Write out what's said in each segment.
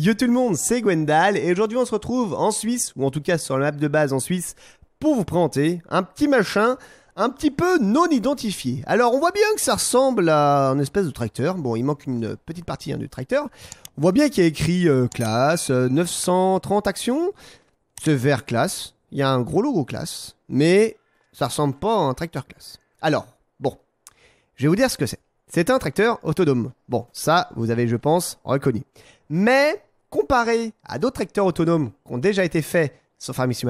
Yo tout le monde, c'est Gwendal et aujourd'hui on se retrouve en Suisse, ou en tout cas sur la map de base en Suisse, pour vous présenter un petit machin un petit peu non identifié. Alors on voit bien que ça ressemble à un espèce de tracteur, bon il manque une petite partie hein, du tracteur, on voit bien qu'il y a écrit euh, classe, 930 euh, actions, c'est vert classe, il y a un gros logo classe, mais ça ressemble pas à un tracteur classe. Alors, bon, je vais vous dire ce que c'est. C'est un tracteur autonome. Bon, ça, vous avez, je pense, reconnu. Mais comparé à d'autres tracteurs autonomes qui ont déjà été faits sur Farming je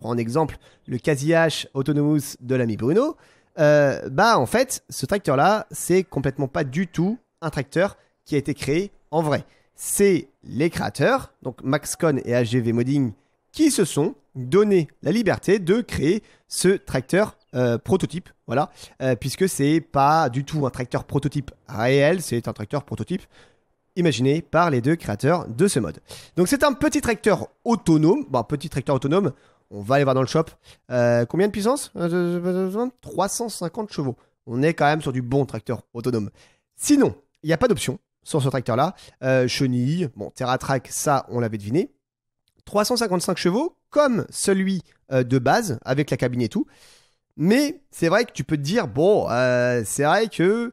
prends en exemple le KZH Autonomous de l'ami Bruno, euh, bah en fait, ce tracteur-là, c'est complètement pas du tout un tracteur qui a été créé en vrai. C'est les créateurs, donc Maxcon et HGV Modding, qui se sont donné la liberté de créer ce tracteur euh, prototype, voilà, euh, puisque c'est pas du tout un tracteur prototype réel, c'est un tracteur prototype imaginé par les deux créateurs de ce mode. Donc c'est un petit tracteur autonome, bon petit tracteur autonome, on va aller voir dans le shop. Euh, combien de puissance 350 chevaux. On est quand même sur du bon tracteur autonome. Sinon, il n'y a pas d'option sur ce tracteur-là. Euh, chenille, bon, TerraTrack, ça on l'avait deviné. 355 chevaux, comme celui euh, de base, avec la cabine et tout. Mais c'est vrai que tu peux te dire, bon, c'est vrai que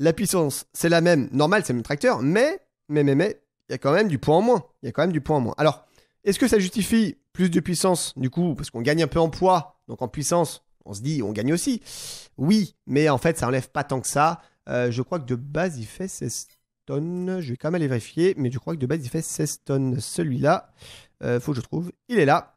la puissance, c'est la même. Normal, c'est le même tracteur, mais, mais, mais, mais, il y a quand même du poids en moins. Il y a quand même du poids en moins. Alors, est-ce que ça justifie plus de puissance, du coup, parce qu'on gagne un peu en poids, donc en puissance, on se dit, on gagne aussi. Oui, mais en fait, ça enlève pas tant que ça. Euh, je crois que de base, il fait 16 tonnes. Je vais quand même aller vérifier, mais je crois que de base, il fait 16 tonnes. Celui-là, il euh, faut que je trouve. Il est là.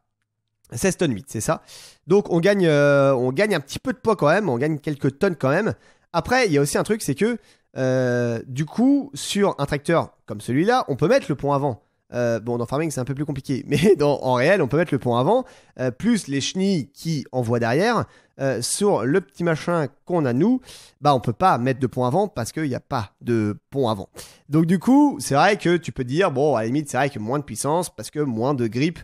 16 tonnes 8, c'est ça. Donc on gagne, euh, on gagne un petit peu de poids quand même, on gagne quelques tonnes quand même. Après, il y a aussi un truc, c'est que euh, du coup, sur un tracteur comme celui-là, on peut mettre le pont avant. Euh, bon, dans farming, c'est un peu plus compliqué, mais en réel, on peut mettre le pont avant, euh, plus les chenilles qui envoient derrière. sur le petit machin qu'on a nous, bah on peut pas mettre de pont avant parce qu'il n'y a pas de pont avant. Donc du coup, c'est vrai que tu peux dire, bon, à la limite, c'est vrai que moins de puissance parce que moins de grip,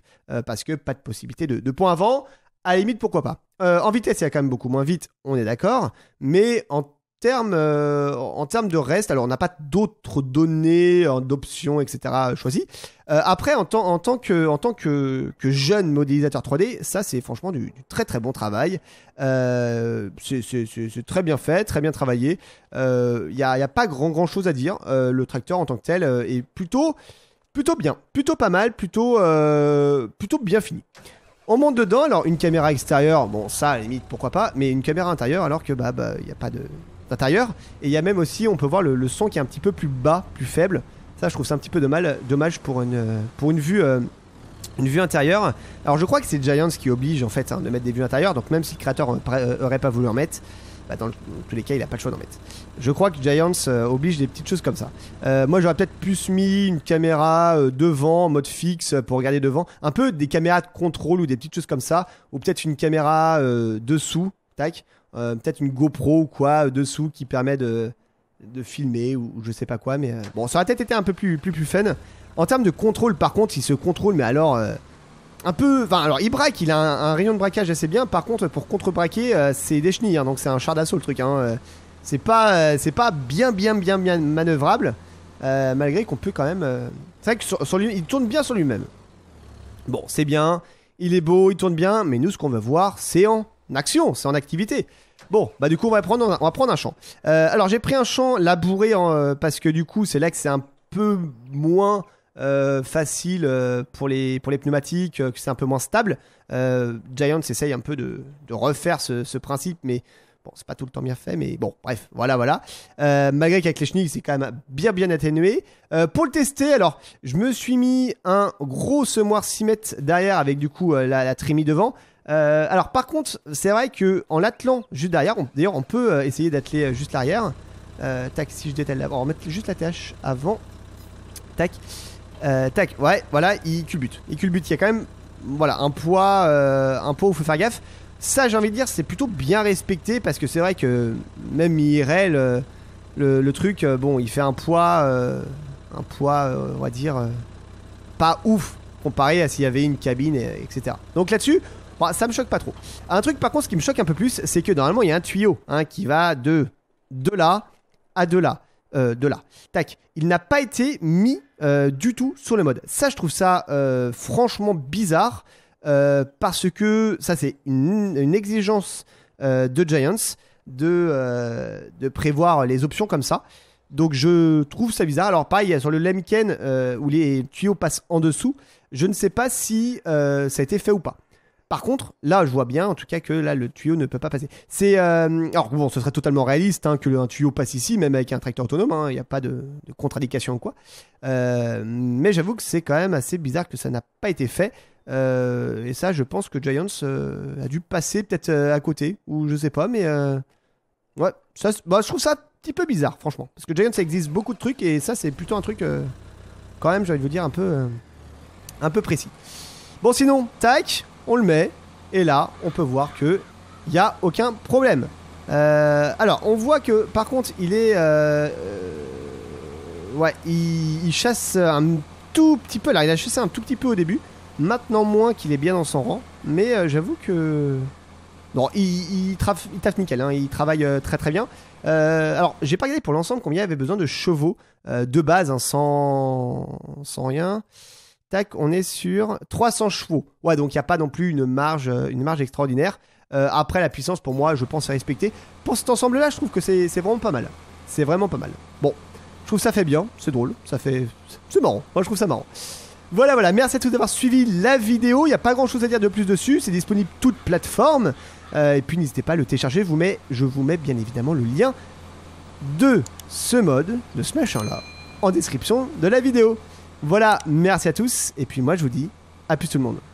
parce que pas de possibilité de, de pont avant. À la limite, pourquoi pas. en vitesse, il y a quand même beaucoup moins vite, on est d'accord, mais en euh, en termes de reste, alors on n'a pas d'autres données, euh, d'options, etc. Euh, choisies. après, en tant, que, jeune modélisateur 3D, ça c'est franchement du, très très bon travail. c'est très bien fait, très bien travaillé. Il n'y a, pas grand grand chose à dire. le tracteur en tant que tel est plutôt, plutôt bien, plutôt pas mal, plutôt, plutôt bien fini. On monte dedans, alors une caméra extérieure, bon ça à limite pourquoi pas, mais une caméra intérieure alors que bah il bah, n'y a pas de intérieur Et il y a même aussi, on peut voir le, son qui est un petit peu plus bas, plus faible. Ça, je trouve ça un petit peu dommage, pour une, pour une vue. Euh, une vue intérieure. Alors je crois que c'est Giants qui oblige en fait hein, de mettre des vues intérieures, donc même si le créateur n'aurait euh, pas voulu en mettre, bah, dans, tous les cas il n'a pas le choix d'en mettre. Je crois que Giants euh, oblige des petites choses comme ça. moi j'aurais peut-être plus mis une caméra devant, en mode fixe, pour regarder devant, un peu des caméras de contrôle ou des petites choses comme ça, ou peut-être une caméra dessous, tac, euh, peut-être une GoPro ou quoi euh, dessous qui permet de, de filmer ou, je sais pas quoi. Mais euh, bon, ça aurait peut-être été un peu plus, plus, plus fun. En termes de contrôle, par contre, il se contrôle, mais alors un peu. Enfin, alors il braque, il a un, rayon de braquage assez bien. Par contre, pour contre-braquer, c'est des chenilles, hein, donc c'est un char d'assaut le truc. Hein, c'est pas, c'est pas bien, bien, bien, bien manœuvrable. malgré qu'on peut quand même. C'est vrai que sur, lui, il tourne bien sur lui-même. Bon, c'est bien, il est beau, il tourne bien, mais nous, ce qu'on va voir, c'est en action, c'est en activité. Bon, bah du coup on va prendre, on va prendre un champ. Euh, alors j'ai pris un champ labouré euh, parce que du coup c'est là que c'est un peu moins euh, facile pour, les, pour les pneumatiques, que c'est un peu moins stable. Giants essaye un peu de, refaire ce, principe, mais bon c'est pas tout le temps bien fait, mais bon bref, voilà voilà. malgré qu'avec les chenilles c'est quand même bien bien atténué. pour le tester, alors je me suis mis un gros semoir 6 mètres derrière avec du coup la, la trémie devant. Euh, alors par contre, c'est vrai que en l'attelant juste derrière, d'ailleurs on peut euh, essayer d'atteler euh, juste l'arrière. tac, si je détaille l'avant, on va mettre juste la tâche avant. Tac. tac, ouais, voilà, il culbute. Il culbute, il y a quand même voilà, un poids, un poids où il faut faire gaffe. Ça, j'ai envie de dire, c'est plutôt bien respecté parce que c'est vrai que même IRL, le, le, truc, bon, il fait un poids, un poids, on va dire, pas ouf comparé à s'il y avait une cabine, etc. Donc là-dessus, ça me choque pas trop. Un truc par contre, ce qui me choque un peu plus, c'est que normalement, il y a un tuyau hein, qui va de, de là à de là. Euh, de là. Tac. Il n'a pas été mis euh, du tout sur le mode. Ça, je trouve ça euh, franchement bizarre parce que ça, c'est une, exigence de Giants de, de prévoir les options comme ça. Donc je trouve ça bizarre. Alors pareil, sur le Lemken où les tuyaux passent en dessous, je ne sais pas si ça a été fait ou pas. Par contre, là, je vois bien, en tout cas, que là, le tuyau ne peut pas passer. C'est euh, alors bon, ce serait totalement réaliste hein, que un tuyau passe ici, même avec un tracteur autonome. Hein, il n'y a pas de, de ou quoi. Euh, mais j'avoue que c'est quand même assez bizarre que ça n'a pas été fait. Euh, et ça, je pense que Giants a dû passer peut-être à côté ou je sais pas, mais ouais, ça, bah, je trouve ça un petit peu bizarre, franchement, parce que Giants ça existe beaucoup de trucs et ça, c'est plutôt un truc quand même, j'ai envie de vous dire un peu, un peu précis. Bon, sinon, tac, on le met, et là, on peut voir que il n'y a aucun problème. Euh, alors, on voit que, par contre, il est... Euh, euh, ouais, il, chasse un tout petit peu, là, il a chassé un tout petit peu au début, maintenant moins qu'il est bien dans son rang, mais j'avoue que... Non, il, taffe nickel, hein, il travaille très très bien. alors, j'ai pas regardé pour l'ensemble combien il avait besoin de chevaux de base, hein, sans rien. Tac, on est sur 300 chevaux. Ouais, donc il n'y a pas non plus une marge, euh, une marge extraordinaire. Euh, après, la puissance, pour moi, je pense à respecter. Pour cet ensemble-là, je trouve que c'est vraiment pas mal. C'est vraiment pas mal. Bon, je trouve ça fait bien, c'est drôle, ça fait... C'est marrant, moi je trouve ça marrant. Voilà, voilà, merci à tous d'avoir suivi la vidéo. Il n'y a pas grand-chose à dire de plus dessus, c'est disponible toute plateforme. Euh, et puis n'hésitez pas à le télécharger, vous, je vous mets bien évidemment le lien de ce mode, de ce machin-là, en description de la vidéo. Voilà, merci à tous. Et puis moi, je vous dis à plus tout le monde.